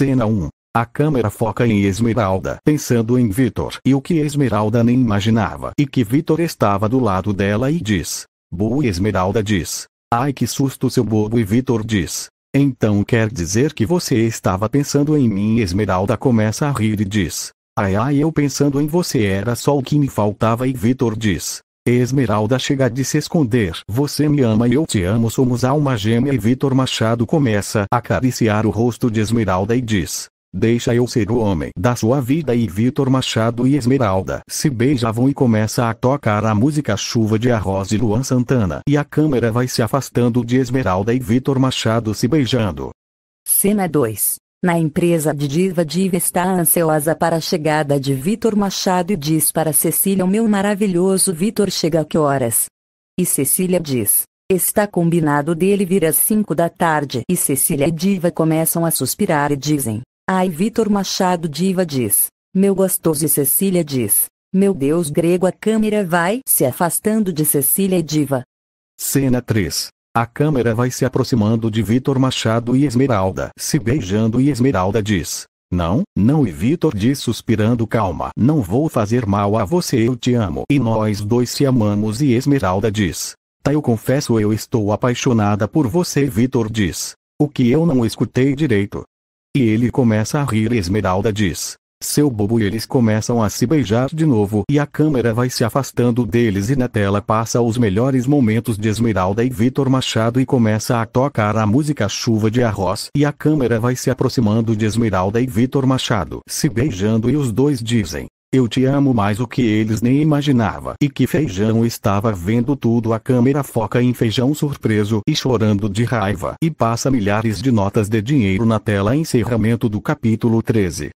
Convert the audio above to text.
Cena 1. A câmera foca em Esmeralda, pensando em Vitor e o que Esmeralda nem imaginava e que Vitor estava do lado dela e diz: Boa Esmeralda diz: Ai que susto seu bobo e Vitor diz: Então quer dizer que você estava pensando em mim? E Esmeralda começa a rir e diz: Ai ai eu pensando em você era só o que me faltava e Vitor diz: Esmeralda chega de se esconder. Você me ama e eu te amo. Somos alma gêmea. E Vitor Machado começa a acariciar o rosto de Esmeralda e diz: Deixa eu ser o homem da sua vida e Vitor Machado e Esmeralda se beijavam e começa a tocar a música Chuva de Arroz de Luan Santana. E a câmera vai se afastando de Esmeralda e Vitor Machado se beijando. Cena 2 na empresa de Diva Diva está ansiosa para a chegada de Vitor Machado e diz para Cecília: Meu maravilhoso Vitor chega a que horas? E Cecília diz: Está combinado dele vir às 5 da tarde. E Cecília e Diva começam a suspirar e dizem: Ai, Vitor Machado Diva diz: Meu gostoso. E Cecília diz: Meu Deus grego, a câmera vai se afastando de Cecília e Diva. Cena 3 a câmera vai se aproximando de Vitor Machado e Esmeralda, se beijando e Esmeralda diz: Não, não, e Vitor diz suspirando: Calma, não vou fazer mal a você, eu te amo. E nós dois se amamos, e Esmeralda diz: Tá, eu confesso, eu estou apaixonada por você, Vitor diz. O que eu não escutei direito. E ele começa a rir, Esmeralda diz: seu bobo e eles começam a se beijar de novo e a câmera vai se afastando deles e na tela passa os melhores momentos de Esmeralda e Vitor Machado e começa a tocar a música Chuva de Arroz e a câmera vai se aproximando de Esmeralda e Vitor Machado se beijando e os dois dizem eu te amo mais o que eles nem imaginava. E que Feijão estava vendo tudo. A câmera foca em Feijão surpreso e chorando de raiva. E passa milhares de notas de dinheiro na tela. Encerramento do capítulo 13.